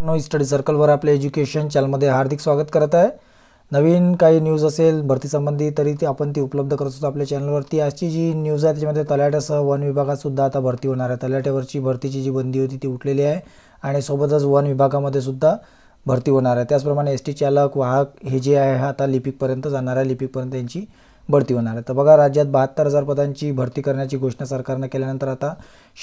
मित्रांनो स्टडी सर्कलवर आपल्या एज्युकेशन चॅनलमध्ये हार्दिक स्वागत करत आहे नवीन काही न्यूज असेल भरतीसंबंधी तरी ती आपण ती उपलब्ध करत असतो आपल्या चॅनलवरती आजची जी न्यूज आहे त्याच्यामध्ये तलाट्यासह वन विभागातसुद्धा आता भरती होणार आहे तलाट्यावरची भरतीची जी बंदी होती ती उठलेली आहे आणि सोबतच वन विभागामध्ये सुद्धा भरती होणार आहे त्याचप्रमाणे एस टी चालक वाहक हे जे आहे आता लिपिकपर्यंत जाणार आहे लिपिकपर्यंत यांची भरती होणार आहे तर बघा राज्यात बहात्तर हजार पदांची भरती करण्याची घोषणा सरकारनं केल्यानंतर आता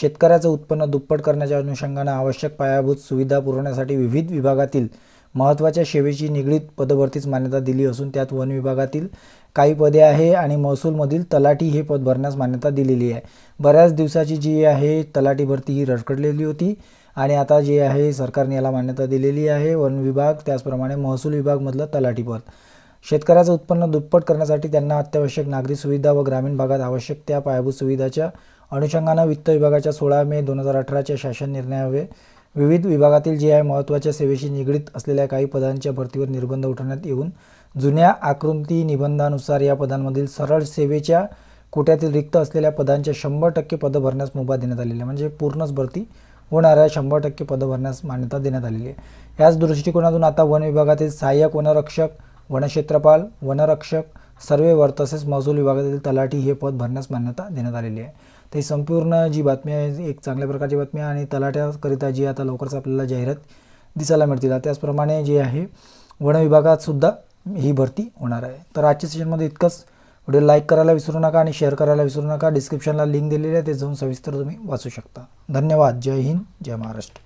शेतकऱ्याचं उत्पन्न दुप्पट करण्याच्या अनुषंगानं आवश्यक पायाभूत सुविधा पुरवण्यासाठी विविध विभागातील महत्त्वाच्या सेवेची निगडीत पदभरतीच मान्यता दिली असून त्यात वन विभागातील काही पदे आहे आणि महसूलमधील तलाठी हे पद भरण्यास मान्यता दिलेली आहे बऱ्याच दिवसाची जी आहे तलाठी भरती ही रडकडलेली होती आणि आता जे आहे सरकारने याला मान्यता दिलेली आहे वन विभाग त्याचप्रमाणे महसूल विभागमधलं तलाठी पद शेतकऱ्याचं उत्पन्न दुप्पट करण्यासाठी त्यांना अत्यावश्यक नागरी सुविधा व ग्रामीण भागात आवश्यक त्या पायाभूत सुविधाच्या अनुषंगानं वित्त विभागाच्या सोळा मे दोन हजार अठराच्या शासन निर्णयावे विविध विभागातील जे आहे महत्त्वाच्या सेवेशी निगडीत असलेल्या काही पदांच्या भरतीवर निर्बंध उठवण्यात येऊन जुन्या आकृती निबंधानुसार या पदांमधील सरळ सेवेच्या कोट्यातील रिक्त असलेल्या पदांच्या शंभर टक्के पदं भरण्यास मुभा देण्यात आलेली आहे म्हणजे पूर्णच भरती होणाऱ्या शंभर टक्के पदं भरण्यास मान्यता देण्यात आलेली आहे याच दृष्टिकोनातून आता वन विभागातील सहाय्यक वनरक्षक वनक्षेत्रपाल वनरक्षक सर्वेवर तसेच महसूल विभागातील तलाठी हे पद भरण्यास मान्यता देण्यात आलेली आहे तर ही संपूर्ण जी बातमी आहे एक चांगल्या प्रकारची बातमी आहे आणि तलाठ्याकरिता जी आता लवकरच आपल्याला जाहिरात दिसायला मिळतील त्याचप्रमाणे जे आहे वन विभागातसुद्धा ही भरती होणार आहे तर आजच्या सेशनमध्ये इतकंच व्हिडिओ लाईक करायला विसरू नका आणि शेअर करायला विसरू नका डिस्क्रिप्शनला लिंक दिलेली आहे ते जाऊन सविस्तर तुम्ही वाचू शकता धन्यवाद जय हिंद जय महाराष्ट्र